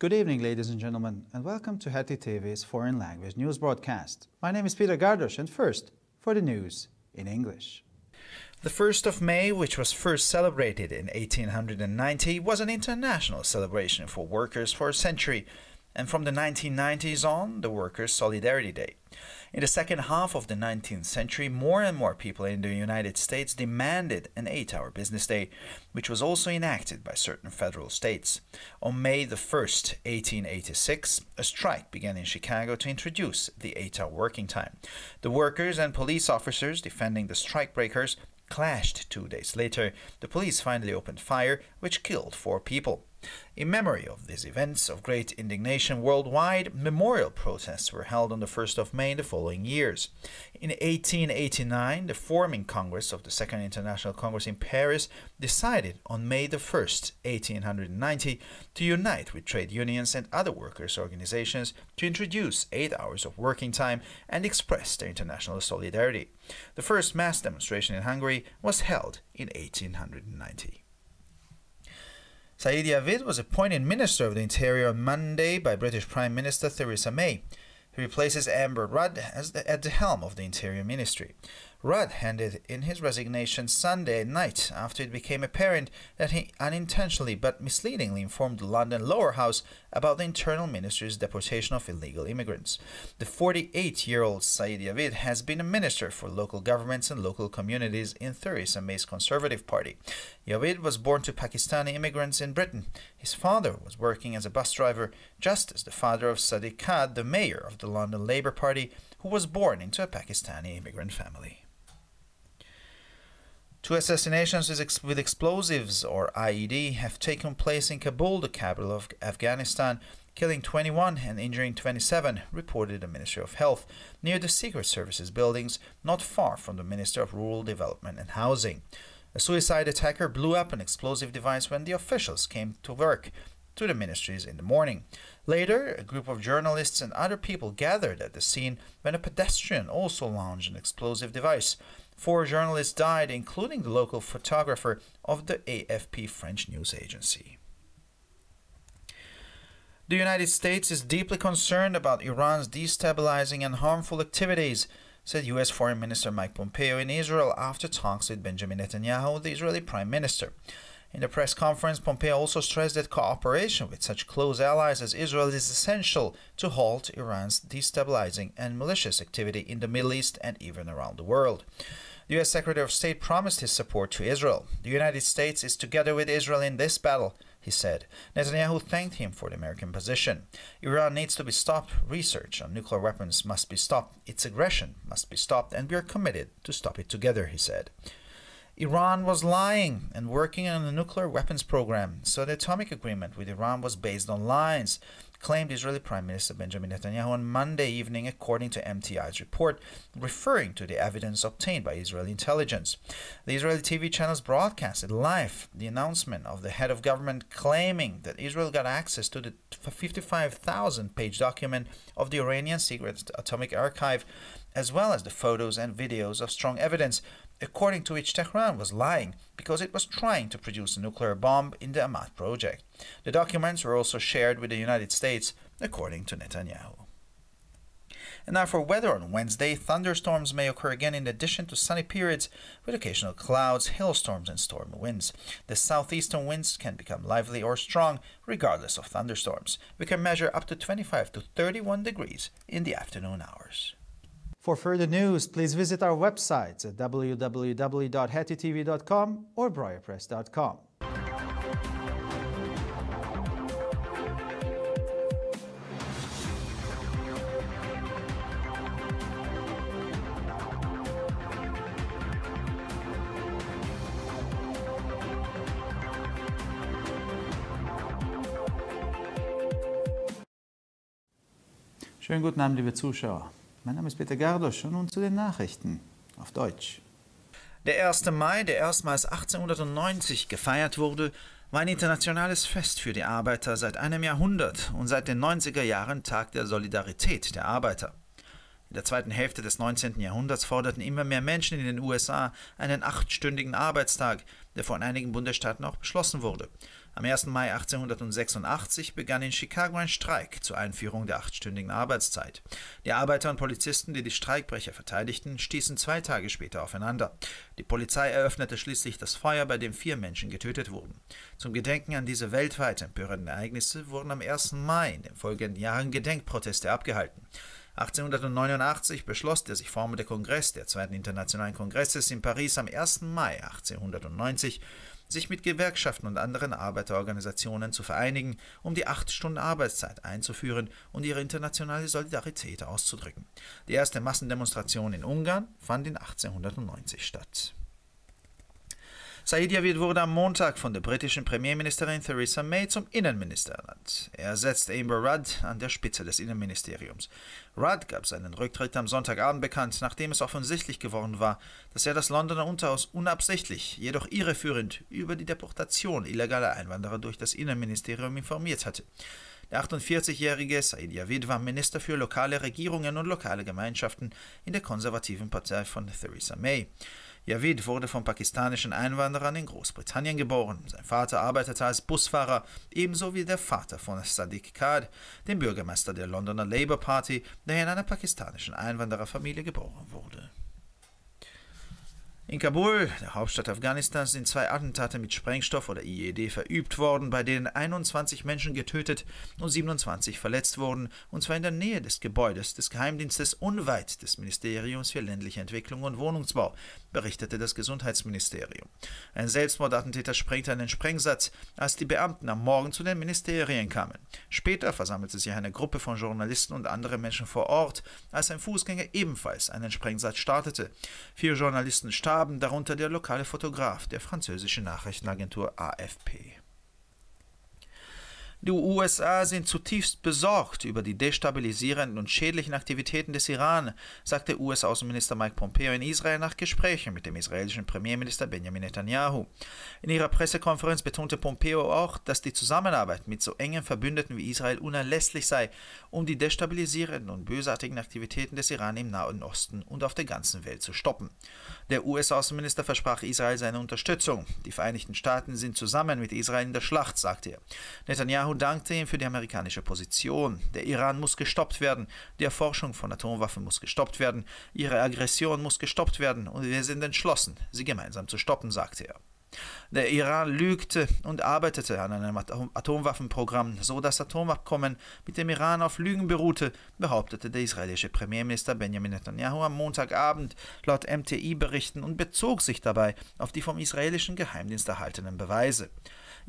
Good evening, ladies and gentlemen, and welcome to Heti TV's Foreign Language News Broadcast. My name is Peter Gardosh, and first, for the news in English. The 1st of May, which was first celebrated in 1890, was an international celebration for workers for a century and from the 1990s on, the Workers' Solidarity Day. In the second half of the 19th century, more and more people in the United States demanded an eight hour business day, which was also enacted by certain federal states. On May 1, 1886, a strike began in Chicago to introduce the eight hour working time. The workers and police officers defending the strikebreakers clashed two days later. The police finally opened fire, which killed four people. In memory of these events of great indignation worldwide, memorial protests were held on the 1st of May in the following years. In 1889, the Forming Congress of the Second International Congress in Paris decided on May the 1st, 1890, to unite with trade unions and other workers' organizations to introduce eight hours of working time and express their international solidarity. The first mass demonstration in Hungary was held in 1890. Saeed Yavid was appointed Minister of the Interior on Monday by British Prime Minister Theresa May. He replaces Amber Rudd the, at the helm of the Interior Ministry. Rudd handed in his resignation Sunday night after it became apparent that he unintentionally but misleadingly informed the London Lower House about the internal minister's deportation of illegal immigrants. The 48 year old Saeed Yavid has been a minister for local governments and local communities in Theresa May's Conservative Party. Yavid was born to Pakistani immigrants in Britain. His father was working as a bus driver, just as the father of Sadiq Khan, the mayor of the London Labour Party, who was born into a Pakistani immigrant family. Two assassinations with explosives or IED have taken place in Kabul, the capital of Afghanistan, killing 21 and injuring 27, reported the Ministry of Health, near the Secret Services buildings, not far from the Minister of Rural Development and Housing. A suicide attacker blew up an explosive device when the officials came to work to the ministries in the morning. Later, a group of journalists and other people gathered at the scene when a pedestrian also launched an explosive device. Four journalists died, including the local photographer of the AFP French news agency. The United States is deeply concerned about Iran's destabilizing and harmful activities, said U.S. Foreign Minister Mike Pompeo in Israel after talks with Benjamin Netanyahu, the Israeli Prime Minister. In the press conference, Pompeo also stressed that cooperation with such close allies as Israel is essential to halt Iran's destabilizing and malicious activity in the Middle East and even around the world. The U.S. Secretary of State promised his support to Israel. The United States is together with Israel in this battle, he said. Netanyahu thanked him for the American position. Iran needs to be stopped. Research on nuclear weapons must be stopped. Its aggression must be stopped, and we are committed to stop it together, he said. Iran was lying and working on a nuclear weapons program, so the atomic agreement with Iran was based on lies claimed Israeli Prime Minister Benjamin Netanyahu on Monday evening, according to MTI's report, referring to the evidence obtained by Israeli intelligence. The Israeli TV channels broadcasted live the announcement of the head of government claiming that Israel got access to the 55,000 page document of the Iranian Secret Atomic Archive, as well as the photos and videos of strong evidence according to which Tehran was lying because it was trying to produce a nuclear bomb in the Ahmad project. The documents were also shared with the United States, according to Netanyahu. And now for weather on Wednesday, thunderstorms may occur again in addition to sunny periods with occasional clouds, hailstorms, and storm winds. The southeastern winds can become lively or strong regardless of thunderstorms. We can measure up to 25 to 31 degrees in the afternoon hours. For further news, please visit our websites at www.hettytv.com or briarpress.com. Schönen guten Abend, liebe Zuschauer. Mein Name ist Peter Gardosch und nun zu den Nachrichten auf Deutsch. Der 1. Mai, der erstmals 1890 gefeiert wurde, war ein internationales Fest für die Arbeiter seit einem Jahrhundert und seit den 90er Jahren Tag der Solidarität der Arbeiter. In der zweiten Hälfte des 19. Jahrhunderts forderten immer mehr Menschen in den USA einen achtstündigen Arbeitstag, der von einigen Bundesstaaten auch beschlossen wurde. Am 1. Mai 1886 begann in Chicago ein Streik zur Einführung der achtstündigen Arbeitszeit. Die Arbeiter und Polizisten, die die Streikbrecher verteidigten, stießen zwei Tage später aufeinander. Die Polizei eröffnete schließlich das Feuer, bei dem vier Menschen getötet wurden. Zum Gedenken an diese weltweit empörenden Ereignisse wurden am 1. Mai in den folgenden Jahren Gedenkproteste abgehalten. 1889 beschloss der sich formende Kongress der Zweiten Internationalen Kongresses in Paris am 1. Mai 1890 sich mit Gewerkschaften und anderen Arbeiterorganisationen zu vereinigen, um die 8 Stunden Arbeitszeit einzuführen und ihre internationale Solidarität auszudrücken. Die erste Massendemonstration in Ungarn fand in 1890 statt. Said Javid wurde am Montag von der britischen Premierministerin Theresa May zum Innenminister ernannt. Er ersetzt Amber Rudd an der Spitze des Innenministeriums. Rudd gab seinen Rücktritt am Sonntagabend bekannt, nachdem es offensichtlich geworden war, dass er das Londoner Unterhaus unabsichtlich, jedoch irreführend über die Deportation illegaler Einwanderer durch das Innenministerium informiert hatte. Der 48-jährige Said Javid war Minister für lokale Regierungen und lokale Gemeinschaften in der konservativen Partei von Theresa May. Javid wurde von pakistanischen Einwanderern in Großbritannien geboren. Sein Vater arbeitete als Busfahrer, ebenso wie der Vater von Sadiq Khan, dem Bürgermeister der Londoner Labour Party, der in einer pakistanischen Einwandererfamilie geboren wurde. In Kabul, der Hauptstadt Afghanistans, sind zwei Attentate mit Sprengstoff oder IED verübt worden, bei denen 21 Menschen getötet und 27 verletzt wurden, und zwar in der Nähe des Gebäudes des Geheimdienstes unweit des Ministeriums für ländliche Entwicklung und Wohnungsbau berichtete das Gesundheitsministerium. Ein Selbstmordattentäter sprengte einen Sprengsatz, als die Beamten am Morgen zu den Ministerien kamen. Später versammelte sich eine Gruppe von Journalisten und anderen Menschen vor Ort, als ein Fußgänger ebenfalls einen Sprengsatz startete. Vier Journalisten starben, darunter der lokale Fotograf der französischen Nachrichtenagentur AFP. Die USA sind zutiefst besorgt über die destabilisierenden und schädlichen Aktivitäten des Iran, sagte US-Außenminister Mike Pompeo in Israel nach Gesprächen mit dem israelischen Premierminister Benjamin Netanyahu. In ihrer Pressekonferenz betonte Pompeo auch, dass die Zusammenarbeit mit so engen Verbündeten wie Israel unerlässlich sei, um die destabilisierenden und bösartigen Aktivitäten des Iran im Nahen Osten und auf der ganzen Welt zu stoppen. Der US-Außenminister versprach Israel seine Unterstützung. Die Vereinigten Staaten sind zusammen mit Israel in der Schlacht, sagte er. Netanyahu Yahoo dankte ihm für die amerikanische Position. Der Iran muss gestoppt werden, die Erforschung von Atomwaffen muss gestoppt werden, ihre Aggression muss gestoppt werden und wir sind entschlossen, sie gemeinsam zu stoppen, sagte er. Der Iran lügte und arbeitete an einem Atom Atomwaffenprogramm, so das Atomabkommen mit dem Iran auf Lügen beruhte, behauptete der israelische Premierminister Benjamin Netanyahu am Montagabend laut MTI-Berichten und bezog sich dabei auf die vom israelischen Geheimdienst erhaltenen Beweise.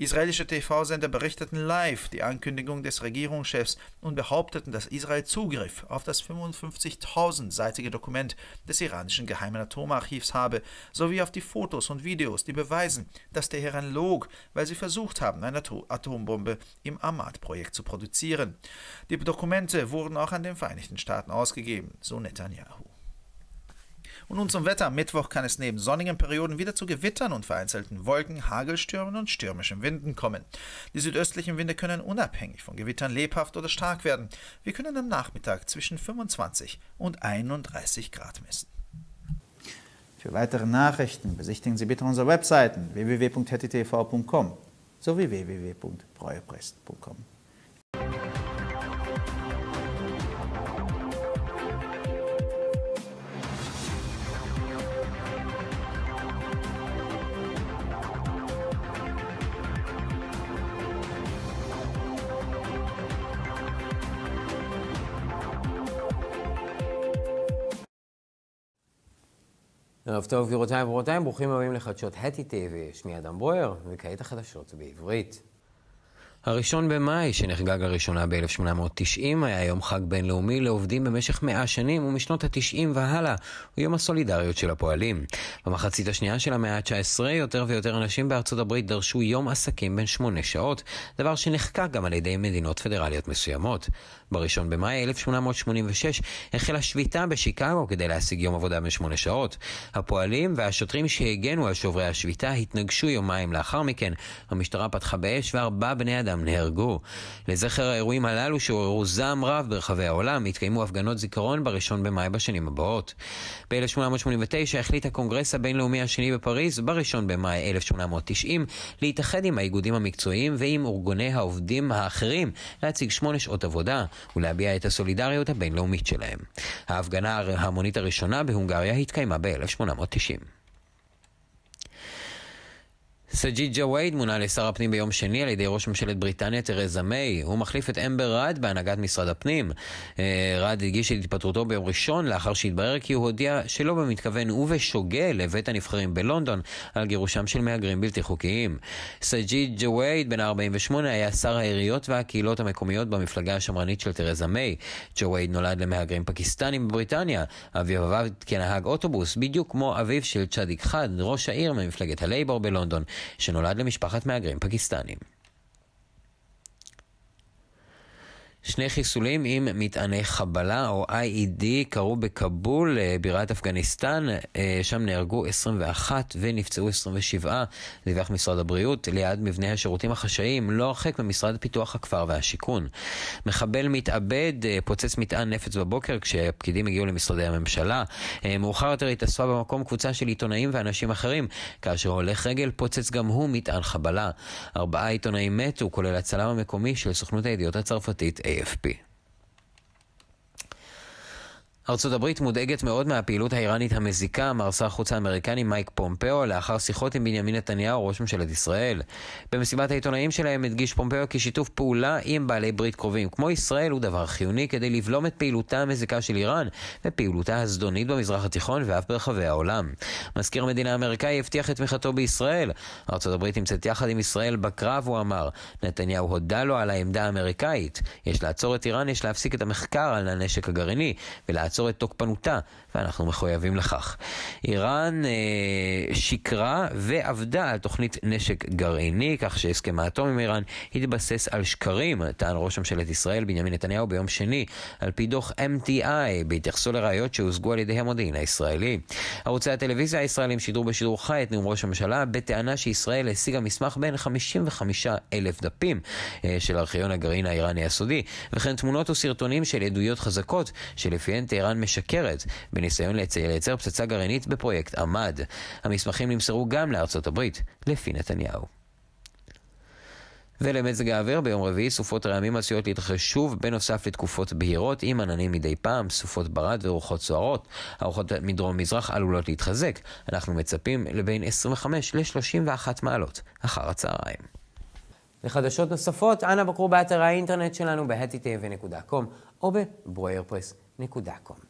Israelische TV-Sender berichteten live die Ankündigung des Regierungschefs und behaupteten, dass Israel Zugriff auf das 55.000-seitige Dokument des iranischen Geheimen Atomarchivs habe, sowie auf die Fotos und Videos, die beweisen, dass der Iran log, weil sie versucht haben, eine Atombombe im Ahmad-Projekt zu produzieren. Die Dokumente wurden auch an den Vereinigten Staaten ausgegeben, so Netanyahu. Und nun zum Wetter. Am Mittwoch kann es neben sonnigen Perioden wieder zu Gewittern und vereinzelten Wolken, Hagelstürmen und stürmischen Winden kommen. Die südöstlichen Winde können unabhängig von Gewittern lebhaft oder stark werden. Wir können am Nachmittag zwischen 25 und 31 Grad messen. Für weitere Nachrichten besichtigen Sie bitte unsere Webseiten www.httv.com sowie www.breueprest.com. ערב טוב גבירותיי וברותיי, ברוכים הבאים לחדשות הטי טיווי, שמי אדם בויאר, וכעת החדשות בעברית. הראשון במאי, שנחגג לראשונה ב-1890, היה יום חג בינלאומי לעובדים במשך מאה שנים, ומשנות התשעים והלאה, הוא יום הסולידריות של הפועלים. במחצית השנייה של המאה ה-19, יותר ויותר אנשים בארצות הברית דרשו יום עסקים בן שמונה שעות, דבר שנחקק גם על ידי מדינות פדרליות מסוימות. בראשון במאי 1886 החלה שביתה בשיקגו כדי להשיג יום עבודה בן שמונה שעות. הפועלים והשוטרים שהגנו על שוברי השביתה התנגשו יומיים לאחר מכן. המשטרה פתחה באש וארבעה בני אדם אדם נהרגו. לזכר האירועים הללו שעוררו זעם רב ברחבי העולם, התקיימו הפגנות זיכרון בראשון במאי בשנים הבאות. ב-1889 החליט הקונגרס הבינלאומי השני בפריז, בראשון במאי 1890, להתאחד עם האיגודים המקצועיים ועם ארגוני העובדים האחרים להציג שמונה שעות עבודה ולהביע את הסולידריות הבינלאומית שלהם. ההפגנה ההמונית הראשונה בהונגריה התקיימה ב-1890. סג'יד ג'ווייד מונה לשר הפנים ביום שני על ידי ראש ממשלת בריטניה תרזה מיי. הוא מחליף את אמבר ראד בהנהגת משרד הפנים. אה, ראד הגיש את התפטרותו ביום ראשון לאחר שהתברר כי הוא הודיע שלא במתכוון ובשוגה לבית הנבחרים בלונדון על גירושם של מהגרים בלתי חוקיים. סג'יד ג'ווייד בן 48 היה שר העיריות והקהילות המקומיות במפלגה השמרנית של תרזה מיי. ג'ווייד נולד למהגרים פקיסטנים בבריטניה. אביו עבד כנהג אוטובוס בדיוק כמו אביו של צ'אדיק חד, ראש העיר ממפלגת הלייבור בלונדון. שנולד למשפחת מהגרים פקיסטנים. שני חיסולים עם מטעני חבלה או IED קרו בכבול, אה, בירת אפגניסטן, אה, שם נהרגו 21 ונפצעו 27, דיווח משרד הבריאות, ליד מבנה השירותים החשאיים, לא הרחק ממשרד פיתוח הכפר והשיכון. מחבל מתאבד אה, פוצץ מטען נפץ בבוקר כשהפקידים הגיעו למשרדי הממשלה. מאוחר יותר התאספה במקום קבוצה של עיתונאים ואנשים אחרים, כאשר הולך רגל פוצץ גם הוא מטען חבלה. ארבעה עיתונאים מתו, כולל הצלם המקומי של סוכנות הידיעות הצרפתית. AFP. ארצות הברית מודאגת מאוד מהפעילות האיראנית המזיקה, אמר שר החוץ האמריקני מייק פומפאו לאחר שיחות עם בנימין נתניהו, ראש ממשלת ישראל. במסיבת העיתונאים שלהם הדגיש פומפאו כי שיתוף פעולה עם בעלי ברית קרובים כמו ישראל הוא דבר חיוני כדי לבלום את פעילותה המזיקה של איראן ופעילותה הזדונית במזרח התיכון ואף ברחבי העולם. מזכיר המדינה האמריקאי הבטיח את תמיכתו בישראל. ארצות הברית נמצאת יחד עם ישראל בקרב, הוא אמר. נתניהו הודה לו על העמדה האמריקאית. יש לעצור את איראן, יש להפסיק את המחקר על הנשק הגרעיני ולעצור לעצור את תוקפנותה, ואנחנו מחויבים לכך. איראן אה, שיקרה ועבדה על תוכנית נשק גרעיני, כך שהסכם האטום עם איראן התבסס על שקרים, טען ראש ממשלת ישראל בנימין נתניהו ביום שני, על פי דוח MTI, בהתייחסו לראיות שהושגו על ידי המודיעין הישראלי. ערוצי הטלוויזיה הישראלים שידרו בשידור חי את נאום ראש הממשלה, בטענה שישראל השיגה מסמך בין 55 אלף דפים אה, של ארכיון הגרעין האיראני הסודי, וכן תמונות וסרטונים של עדויות חזקות, שלפיהן טהרן שאיראן משקרת בניסיון לייצר פצצה גרעינית בפרויקט עמד. המסמכים נמסרו גם לארצות הברית, לפי נתניהו. ולמזג האוויר ביום רביעי סופות רעמים עשויות להתרחש שוב, בנוסף לתקופות בהירות עם עננים מדי פעם, סופות ברד ורוחות סוערות. הרוחות מדרום-מזרח עלולות להתחזק. אנחנו מצפים לבין 25 ל-31 מעלות אחר הצהריים. לחדשות נוספות, אנא בקרו באתר האינטרנט שלנו ב או ב